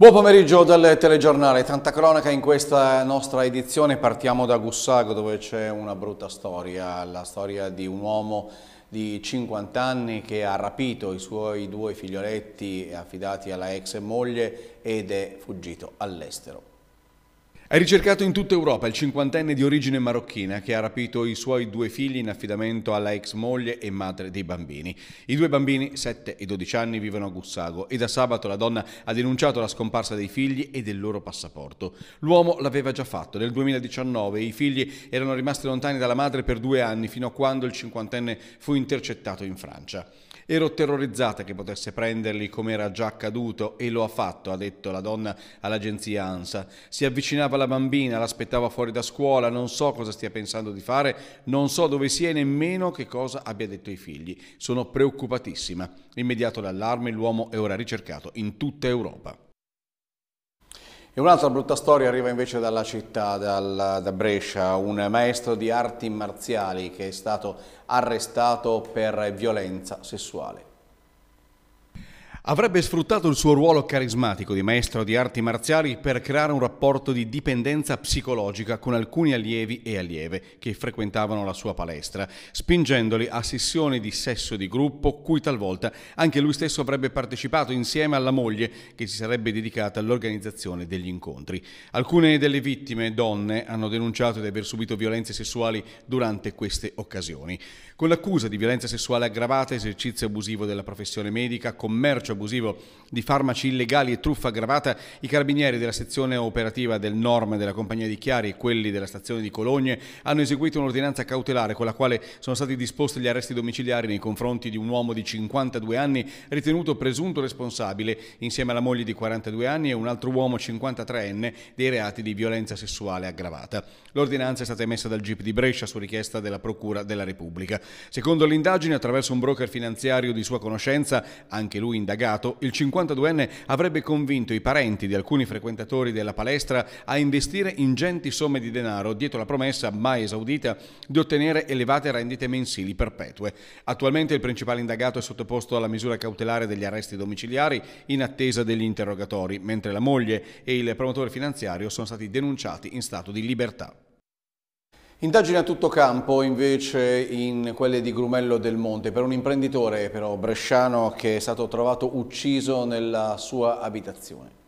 Buon pomeriggio dal telegiornale, tanta cronaca in questa nostra edizione, partiamo da Gussago dove c'è una brutta storia, la storia di un uomo di 50 anni che ha rapito i suoi due figlioletti affidati alla ex moglie ed è fuggito all'estero. È ricercato in tutta Europa il cinquantenne di origine marocchina che ha rapito i suoi due figli in affidamento alla ex moglie e madre dei bambini. I due bambini, 7 e 12 anni, vivono a Gussago e da sabato la donna ha denunciato la scomparsa dei figli e del loro passaporto. L'uomo l'aveva già fatto nel 2019 e i figli erano rimasti lontani dalla madre per due anni fino a quando il cinquantenne fu intercettato in Francia. Ero terrorizzata che potesse prenderli come era già accaduto e lo ha fatto, ha detto la donna all'agenzia ANSA. Si avvicinava alla bambina, l'aspettava fuori da scuola, non so cosa stia pensando di fare, non so dove sia e nemmeno che cosa abbia detto ai figli. Sono preoccupatissima. Immediato l'allarme, l'uomo è ora ricercato in tutta Europa un'altra brutta storia arriva invece dalla città, dal, da Brescia, un maestro di arti marziali che è stato arrestato per violenza sessuale. Avrebbe sfruttato il suo ruolo carismatico di maestro di arti marziali per creare un rapporto di dipendenza psicologica con alcuni allievi e allieve che frequentavano la sua palestra, spingendoli a sessioni di sesso di gruppo cui talvolta anche lui stesso avrebbe partecipato insieme alla moglie che si sarebbe dedicata all'organizzazione degli incontri. Alcune delle vittime, donne, hanno denunciato di aver subito violenze sessuali durante queste occasioni, con l'accusa di violenza sessuale aggravata, esercizio abusivo della professione medica, commercio commercio abusivo di farmaci illegali e truffa aggravata, i carabinieri della sezione operativa del NORM della compagnia di Chiari e quelli della stazione di Cologne hanno eseguito un'ordinanza cautelare con la quale sono stati disposti gli arresti domiciliari nei confronti di un uomo di 52 anni ritenuto presunto responsabile insieme alla moglie di 42 anni e un altro uomo 53enne dei reati di violenza sessuale aggravata. L'ordinanza è stata emessa dal GIP di Brescia su richiesta della Procura della Repubblica. Secondo l'indagine, attraverso un broker finanziario di sua conoscenza, anche lui indagato, indagato, il 52enne avrebbe convinto i parenti di alcuni frequentatori della palestra a investire ingenti somme di denaro dietro la promessa mai esaudita di ottenere elevate rendite mensili perpetue. Attualmente il principale indagato è sottoposto alla misura cautelare degli arresti domiciliari in attesa degli interrogatori, mentre la moglie e il promotore finanziario sono stati denunciati in stato di libertà. Indagini a tutto campo invece in quelle di Grumello del Monte per un imprenditore però bresciano che è stato trovato ucciso nella sua abitazione.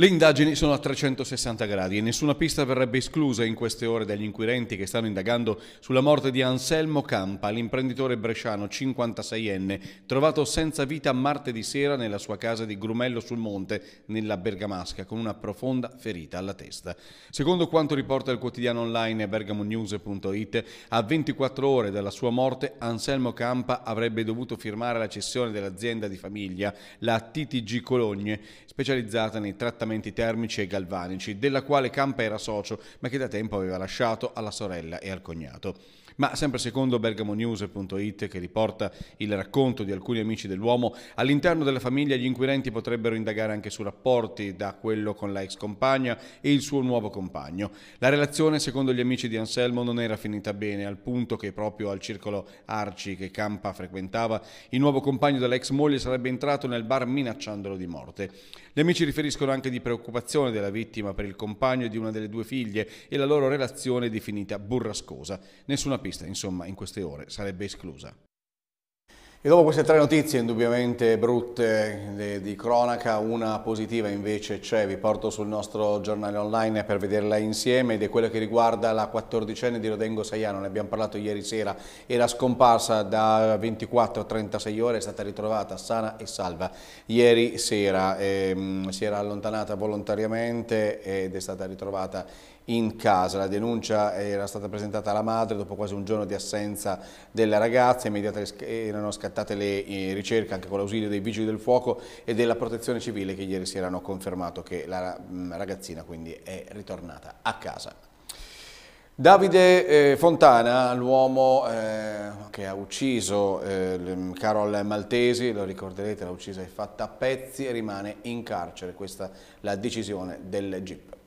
Le indagini sono a 360 gradi e nessuna pista verrebbe esclusa in queste ore dagli inquirenti che stanno indagando sulla morte di Anselmo Campa, l'imprenditore bresciano 56enne, trovato senza vita martedì sera nella sua casa di Grumello sul Monte, nella Bergamasca, con una profonda ferita alla testa. Secondo quanto riporta il quotidiano online bergamonews.it, a 24 ore dalla sua morte Anselmo Campa avrebbe dovuto firmare la cessione dell'azienda di famiglia, la TTG Cologne, specializzata nei trattamenti trattamenti termici e galvanici, della quale Campa era socio, ma che da tempo aveva lasciato alla sorella e al cognato. Ma sempre secondo bergamonews.it che riporta il racconto di alcuni amici dell'uomo, all'interno della famiglia gli inquirenti potrebbero indagare anche su rapporti da quello con la ex compagna e il suo nuovo compagno. La relazione secondo gli amici di Anselmo non era finita bene al punto che proprio al circolo Arci che Campa frequentava il nuovo compagno dell'ex moglie sarebbe entrato nel bar minacciandolo di morte. Gli amici riferiscono anche di preoccupazione della vittima per il compagno di una delle due figlie e la loro relazione definita burrascosa. Nessuna pista vista, insomma, in queste ore sarebbe esclusa. E dopo queste tre notizie indubbiamente brutte di cronaca, una positiva invece c'è, vi porto sul nostro giornale online per vederla insieme ed è quella che riguarda la quattordicenne di Rodengo Saiano, ne abbiamo parlato ieri sera, era scomparsa da 24 a 36 ore, è stata ritrovata sana e salva ieri sera, ehm, si era allontanata volontariamente ed è stata ritrovata in casa. La denuncia era stata presentata alla madre dopo quasi un giorno di assenza della ragazza, immediatamente erano scattate le eh, ricerche anche con l'ausilio dei vigili del fuoco e della protezione civile che ieri si erano confermato che la mm, ragazzina quindi è ritornata a casa. Davide eh, Fontana, l'uomo eh, che ha ucciso mm, Carol Maltesi, lo ricorderete, l'ha uccisa e fatta a pezzi e rimane in carcere. Questa è la decisione del GIP.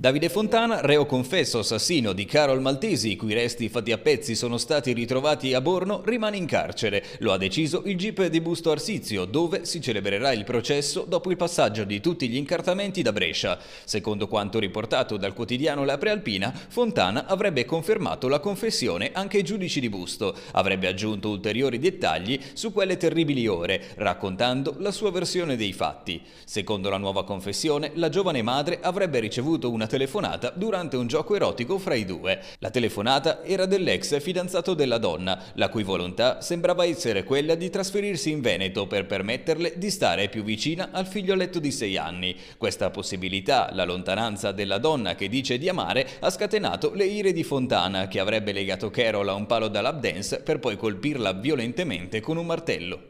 Davide Fontana, reo confesso assassino di Carol Maltesi, i cui resti fatti a pezzi sono stati ritrovati a Borno, rimane in carcere. Lo ha deciso il GIP di Busto Arsizio, dove si celebrerà il processo dopo il passaggio di tutti gli incartamenti da Brescia. Secondo quanto riportato dal quotidiano La Prealpina, Fontana avrebbe confermato la confessione anche ai giudici di Busto. Avrebbe aggiunto ulteriori dettagli su quelle terribili ore, raccontando la sua versione dei fatti. Secondo la nuova confessione, la giovane madre avrebbe ricevuto una telefonata durante un gioco erotico fra i due. La telefonata era dell'ex fidanzato della donna, la cui volontà sembrava essere quella di trasferirsi in Veneto per permetterle di stare più vicina al figlioletto di sei anni. Questa possibilità, la lontananza della donna che dice di amare, ha scatenato le ire di Fontana, che avrebbe legato Carol a un palo da lap dance per poi colpirla violentemente con un martello.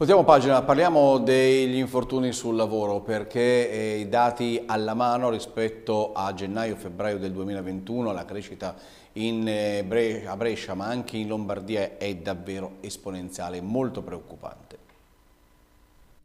Votiamo pagina, parliamo degli infortuni sul lavoro perché eh, i dati alla mano rispetto a gennaio-febbraio del 2021 la crescita eh, Brescia, a Brescia ma anche in Lombardia è davvero esponenziale, molto preoccupante.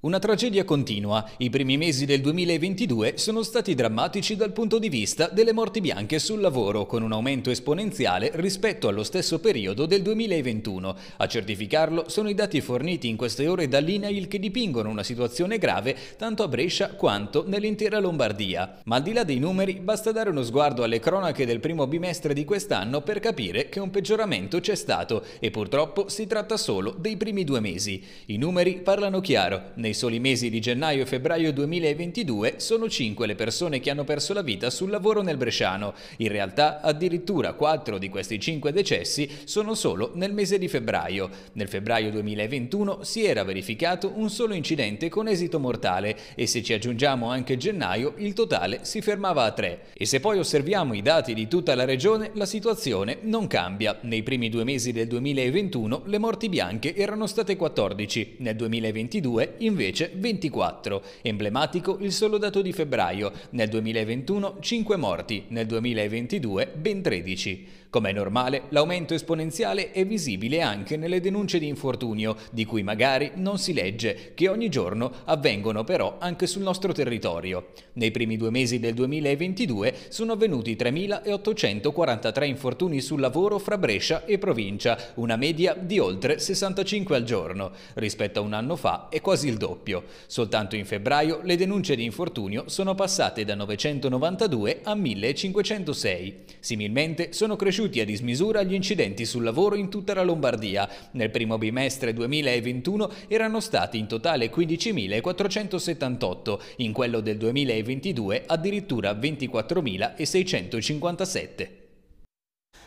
Una tragedia continua. I primi mesi del 2022 sono stati drammatici dal punto di vista delle morti bianche sul lavoro, con un aumento esponenziale rispetto allo stesso periodo del 2021. A certificarlo sono i dati forniti in queste ore dall'INAIL che dipingono una situazione grave tanto a Brescia quanto nell'intera Lombardia. Ma al di là dei numeri, basta dare uno sguardo alle cronache del primo bimestre di quest'anno per capire che un peggioramento c'è stato e purtroppo si tratta solo dei primi due mesi. I numeri parlano chiaro. Nei nei soli mesi di gennaio e febbraio 2022 sono 5 le persone che hanno perso la vita sul lavoro nel Bresciano. In realtà addirittura 4 di questi 5 decessi sono solo nel mese di febbraio. Nel febbraio 2021 si era verificato un solo incidente con esito mortale e se ci aggiungiamo anche gennaio il totale si fermava a 3. E se poi osserviamo i dati di tutta la regione la situazione non cambia. Nei primi due mesi del 2021 le morti bianche erano state 14, nel 2022 invece invece 24. Emblematico il solo dato di febbraio, nel 2021 5 morti, nel 2022 ben 13. Come è normale, l'aumento esponenziale è visibile anche nelle denunce di infortunio, di cui magari non si legge, che ogni giorno avvengono però anche sul nostro territorio. Nei primi due mesi del 2022 sono avvenuti 3.843 infortuni sul lavoro fra Brescia e provincia, una media di oltre 65 al giorno. Rispetto a un anno fa è quasi il doppio. Soltanto in febbraio le denunce di infortunio sono passate da 992 a 1506. Similmente sono cresciuti a dismisura gli incidenti sul lavoro in tutta la Lombardia. Nel primo bimestre 2021 erano stati in totale 15.478, in quello del 2022 addirittura 24.657.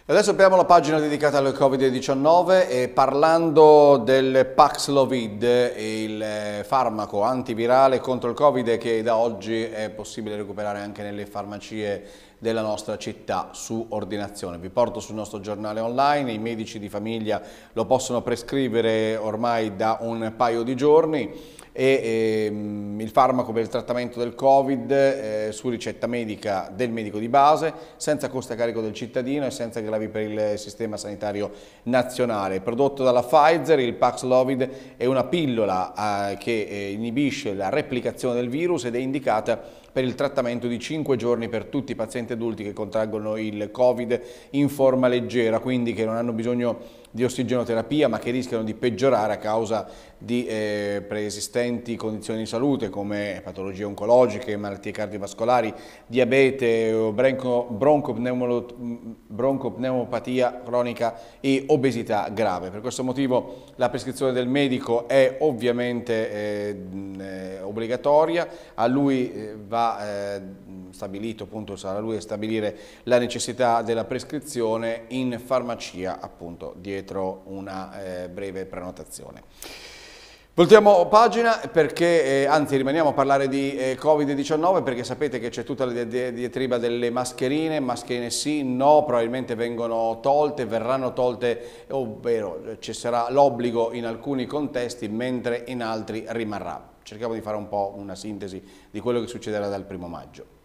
Adesso apriamo la pagina dedicata al Covid-19 e parlando del Paxlovid, il eh, farmaco antivirale contro il Covid che da oggi è possibile recuperare anche nelle farmacie della nostra città su ordinazione. Vi porto sul nostro giornale online, i medici di famiglia lo possono prescrivere ormai da un paio di giorni e ehm, il farmaco per il trattamento del Covid eh, su ricetta medica del medico di base, senza costi a carico del cittadino e senza gravi per il sistema sanitario nazionale. Prodotto dalla Pfizer, il Paxlovid è una pillola eh, che eh, inibisce la replicazione del virus ed è indicata per il trattamento di 5 giorni per tutti i pazienti adulti che contraggono il Covid in forma leggera, quindi che non hanno bisogno di ossigenoterapia ma che rischiano di peggiorare a causa di eh, preesistenti condizioni di salute come patologie oncologiche, malattie cardiovascolari, diabete, broncopneumopatia cronica e obesità grave. Per questo motivo la prescrizione del medico è ovviamente eh, eh obbligatoria, a lui eh, va eh, stabilito, appunto sarà lui a stabilire la necessità della prescrizione in farmacia appunto dietro dietro una eh, breve prenotazione. Voltiamo pagina perché, eh, anzi rimaniamo a parlare di eh, Covid-19 perché sapete che c'è tutta la diatriba delle mascherine, mascherine sì, no, probabilmente vengono tolte, verranno tolte, ovvero eh, ci sarà l'obbligo in alcuni contesti mentre in altri rimarrà. Cerchiamo di fare un po' una sintesi di quello che succederà dal primo maggio.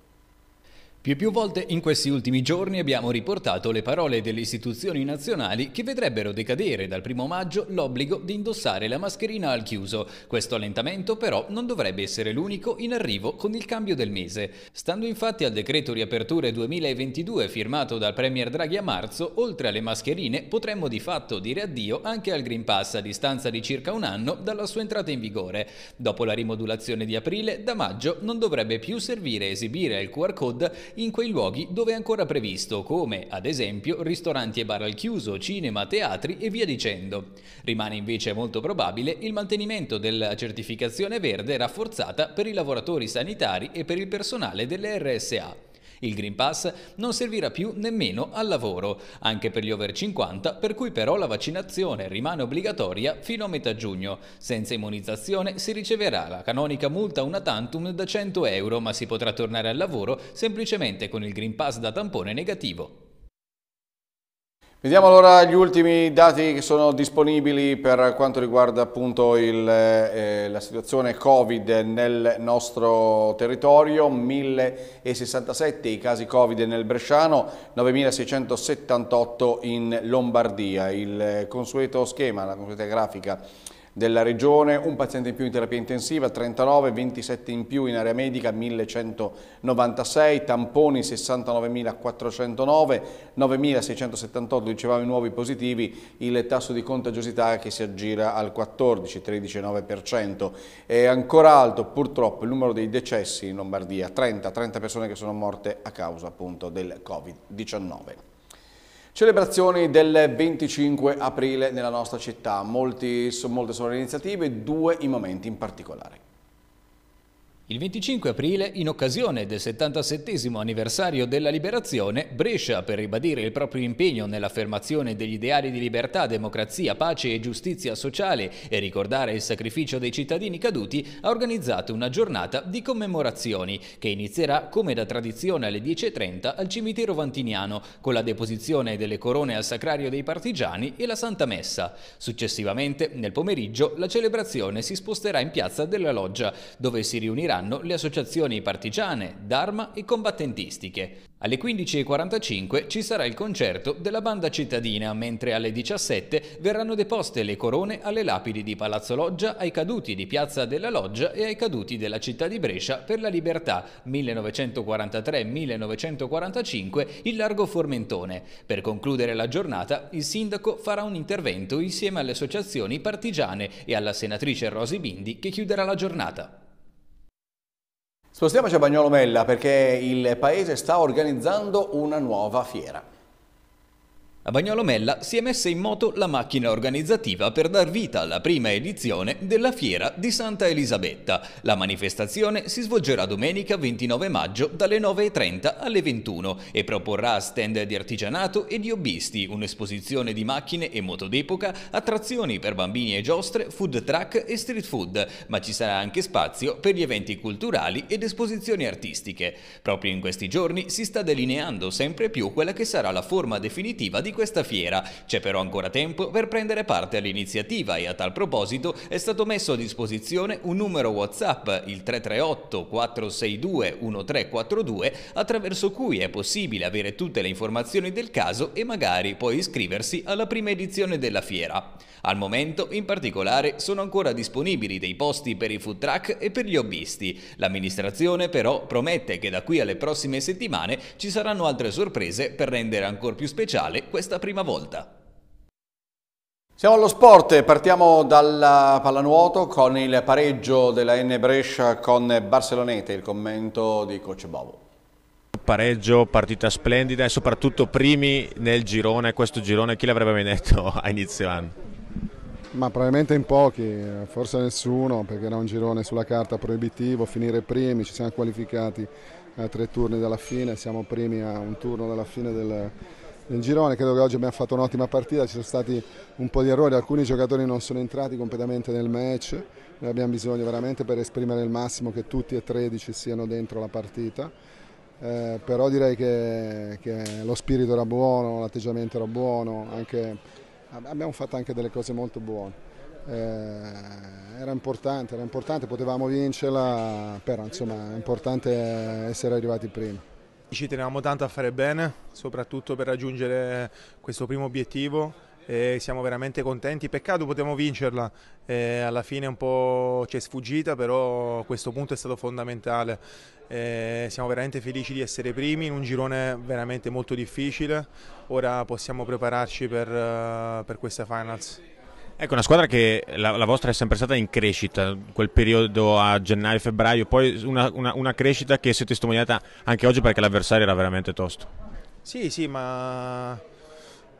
Più e più volte in questi ultimi giorni abbiamo riportato le parole delle istituzioni nazionali che vedrebbero decadere dal 1 maggio l'obbligo di indossare la mascherina al chiuso. Questo allentamento però non dovrebbe essere l'unico in arrivo con il cambio del mese. Stando infatti al decreto riaperture 2022 firmato dal Premier Draghi a marzo, oltre alle mascherine potremmo di fatto dire addio anche al Green Pass a distanza di circa un anno dalla sua entrata in vigore. Dopo la rimodulazione di aprile, da maggio non dovrebbe più servire esibire il QR code in quei luoghi dove è ancora previsto, come ad esempio ristoranti e bar al chiuso, cinema, teatri e via dicendo. Rimane invece molto probabile il mantenimento della certificazione verde rafforzata per i lavoratori sanitari e per il personale delle RSA. Il Green Pass non servirà più nemmeno al lavoro, anche per gli over 50, per cui però la vaccinazione rimane obbligatoria fino a metà giugno. Senza immunizzazione si riceverà la canonica multa una tantum da 100 euro, ma si potrà tornare al lavoro semplicemente con il Green Pass da tampone negativo. Vediamo allora gli ultimi dati che sono disponibili per quanto riguarda appunto il, eh, la situazione Covid nel nostro territorio, 1067 i casi Covid nel Bresciano, 9678 in Lombardia, il consueto schema, la consueta grafica della regione, un paziente in più in terapia intensiva, 39, 27 in più in area medica, 1196, tamponi 69.409, 9.678, dicevamo i nuovi positivi, il tasso di contagiosità che si aggira al 14, 13,9%. È ancora alto purtroppo il numero dei decessi in Lombardia, 30, 30 persone che sono morte a causa appunto del Covid-19. Celebrazioni del 25 aprile nella nostra città, Molti, molte sono le iniziative, due i momenti in particolare. Il 25 aprile, in occasione del 77 anniversario della liberazione, Brescia, per ribadire il proprio impegno nell'affermazione degli ideali di libertà, democrazia, pace e giustizia sociale e ricordare il sacrificio dei cittadini caduti, ha organizzato una giornata di commemorazioni che inizierà come da tradizione alle 10.30 al cimitero vantiniano con la deposizione delle corone al sacrario dei partigiani e la Santa Messa. Successivamente, nel pomeriggio, la celebrazione si sposterà in piazza della Loggia, dove si riuniranno partiranno le associazioni partigiane, d'arma e combattentistiche. Alle 15.45 ci sarà il concerto della banda cittadina, mentre alle 17 verranno deposte le corone alle lapidi di Palazzo Loggia, ai caduti di Piazza della Loggia e ai caduti della città di Brescia per la libertà 1943-1945 in Largo Formentone. Per concludere la giornata, il sindaco farà un intervento insieme alle associazioni partigiane e alla senatrice Rosi Bindi che chiuderà la giornata. Spostiamoci a Bagnolomella perché il paese sta organizzando una nuova fiera. A Bagnolomella si è messa in moto la macchina organizzativa per dar vita alla prima edizione della Fiera di Santa Elisabetta. La manifestazione si svolgerà domenica 29 maggio dalle 9.30 alle 21 e proporrà stand di artigianato e di hobbisti, un'esposizione di macchine e moto d'epoca, attrazioni per bambini e giostre, food truck e street food, ma ci sarà anche spazio per gli eventi culturali ed esposizioni artistiche. Proprio in questi giorni si sta delineando sempre più quella che sarà la forma definitiva di di questa fiera. C'è però ancora tempo per prendere parte all'iniziativa e a tal proposito è stato messo a disposizione un numero WhatsApp, il 338 462 1342, attraverso cui è possibile avere tutte le informazioni del caso e magari poi iscriversi alla prima edizione della fiera. Al momento, in particolare, sono ancora disponibili dei posti per i food truck e per gli hobbisti. L'amministrazione però promette che da qui alle prossime settimane ci saranno altre sorprese per rendere ancora più speciale questa questa prima volta. Siamo allo sport, partiamo dal pallanuoto con il pareggio della N Brescia con Barcellonete, il commento di Coach Bobo. Pareggio, partita splendida e soprattutto primi nel girone, questo girone chi l'avrebbe mai detto a inizio anno? Ma probabilmente in pochi, forse nessuno, perché era un girone sulla carta proibitivo, finire primi, ci siamo qualificati a tre turni dalla fine, siamo primi a un turno dalla fine del, nel girone, credo che oggi abbiamo fatto un'ottima partita, ci sono stati un po' di errori, alcuni giocatori non sono entrati completamente nel match, ne abbiamo bisogno veramente per esprimere il massimo che tutti e 13 siano dentro la partita. Eh, però direi che, che, lo spirito era buono, l'atteggiamento era buono, anche, abbiamo fatto anche delle cose molto buone. Eh, era, importante, era importante, potevamo vincerla, però insomma è importante essere arrivati prima. Ci tenevamo tanto a fare bene, soprattutto per raggiungere questo primo obiettivo e siamo veramente contenti. Peccato potevamo vincerla, e alla fine un po' ci è sfuggita, però questo punto è stato fondamentale. E siamo veramente felici di essere primi in un girone veramente molto difficile, ora possiamo prepararci per, eh, per questa finals. Ecco, una squadra che la, la, vostra è sempre stata in crescita, quel periodo a gennaio-febbraio, poi una, una, una crescita che si è testimoniata anche oggi perché l'avversario era veramente tosto. Sì, sì, ma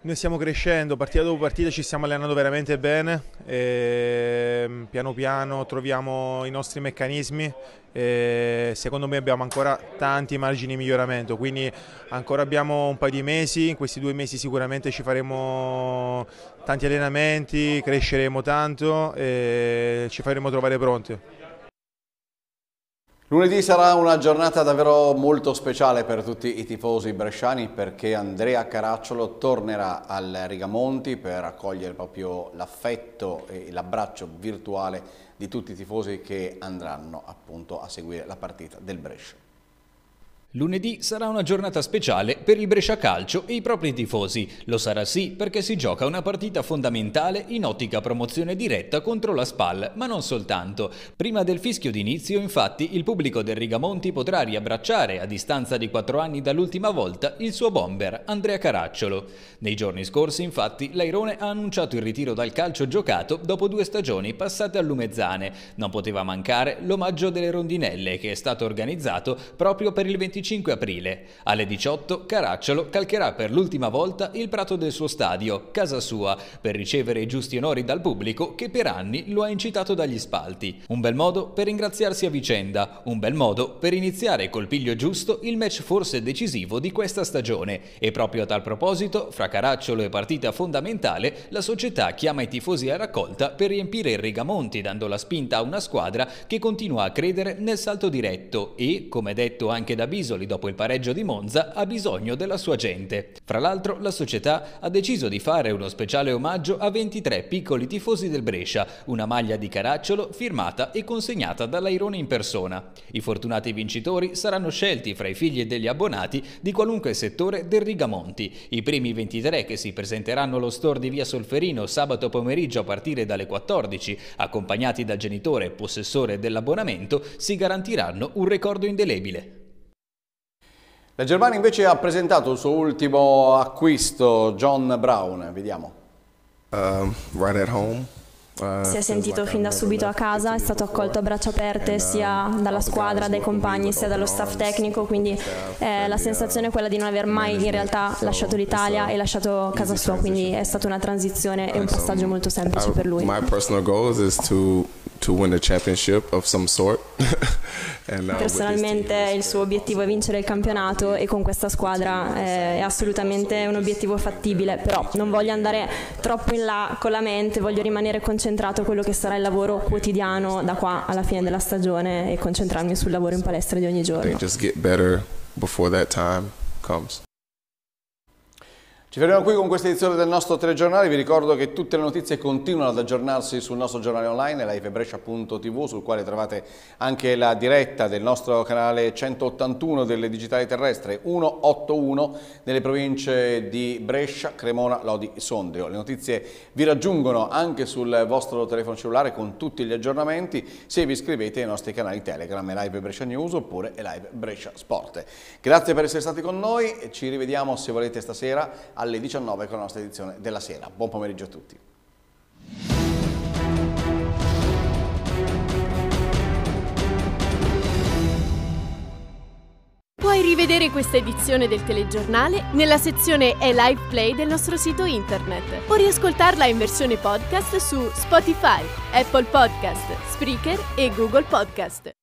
noi stiamo crescendo, partita dopo partita ci stiamo allenando veramente bene, e ehm, piano piano troviamo i nostri meccanismi e secondo me abbiamo ancora tanti margini di miglioramento, quindi ancora abbiamo un paio di mesi, in questi due mesi sicuramente ci faremo tanti allenamenti, cresceremo tanto e ci faremo trovare pronti. Lunedì sarà una giornata davvero molto speciale per tutti i tifosi bresciani perché Andrea Caracciolo tornerà al Rigamonti per accogliere proprio l'affetto e l'abbraccio virtuale di tutti i tifosi che andranno appunto a seguire la partita del Brescia. Lunedì sarà una giornata speciale per il Brescia Calcio e i propri tifosi. Lo sarà sì perché si gioca una partita fondamentale in ottica promozione diretta contro la SPAL, ma non soltanto. Prima del fischio d'inizio, infatti, il pubblico del Rigamonti potrà riabbracciare, a distanza di quattro anni dall'ultima volta, il suo bomber, Andrea Caracciolo. Nei giorni scorsi, infatti, l'Airone ha annunciato il ritiro dal calcio giocato dopo due stagioni passate a Lumezzane. Non poteva mancare l'omaggio delle rondinelle, che è stato organizzato proprio per il 25 25 aprile. Alle 18 Caracciolo calcherà per l'ultima volta il prato del suo stadio, casa sua, per ricevere i giusti onori dal pubblico che per anni lo ha incitato dagli spalti. Un bel modo per ringraziarsi a vicenda, un bel modo per iniziare col piglio giusto il match forse decisivo di questa stagione. E proprio a tal proposito, fra Caracciolo e partita fondamentale, la società chiama i tifosi a raccolta per riempire il rigamonti dando la spinta a una squadra che continua a credere nel salto diretto e, come detto anche da Biso, Fiesoli dopo il pareggio di Monza ha bisogno della sua gente. Fra l'altro la società ha deciso di fare uno speciale omaggio a 23 piccoli tifosi del Brescia, una maglia di caracciolo firmata e consegnata dall'Airone in persona. I fortunati vincitori saranno scelti fra i figli degli abbonati di qualunque settore del Rigamonti. I primi 23 che si presenteranno allo store di via Solferino sabato pomeriggio a partire dalle 14, accompagnati dal genitore possessore dell'abbonamento, si garantiranno un ricordo indelebile. La Germania invece ha presentato il suo ultimo acquisto, John Brown, vediamo. Um, right at home. Uh, si è sentito fin da subito a casa, è stato accolto a braccia aperte sia um, dalla squadra, dai compagni, sia dallo staff tecnico, quindi eh, la uh, sensazione è quella di non aver mai in realtà lasciato l'Italia e lasciato casa sua, quindi è stata una transizione e un passaggio molto semplice per lui. My personal goal is to to win a championship of some sort. and, uh, Personalmente il suo obiettivo è vincere il campionato e con questa squadra eh, è assolutamente un obiettivo fattibile, però non voglio andare troppo in là con la mente, voglio rimanere concentrato a quello che sarà il lavoro quotidiano da qua alla fine della stagione e concentrarmi sul lavoro in palestra di ogni giorno. Just get better before that time comes. Ci fermiamo qui con questa edizione del nostro telegiornale, vi ricordo che tutte le notizie continuano ad aggiornarsi sul nostro giornale online, livebrescia.tv, sul quale trovate anche la diretta del nostro canale 181 delle digitali Terrestre, 181 nelle province di Brescia, Cremona, Lodi e Sondrio. Le notizie vi raggiungono anche sul vostro telefono cellulare con tutti gli aggiornamenti se vi iscrivete ai nostri canali Telegram, Live Brescia News oppure Live Brescia Sport. Grazie per essere stati con noi, ci rivediamo se volete stasera alle 19 con la nostra edizione della sera. Buon pomeriggio a tutti. Puoi rivedere questa edizione del telegiornale nella sezione e live play del nostro sito internet o riascoltarla in versione podcast su Spotify, Apple Podcast, Spreaker e Google Podcast.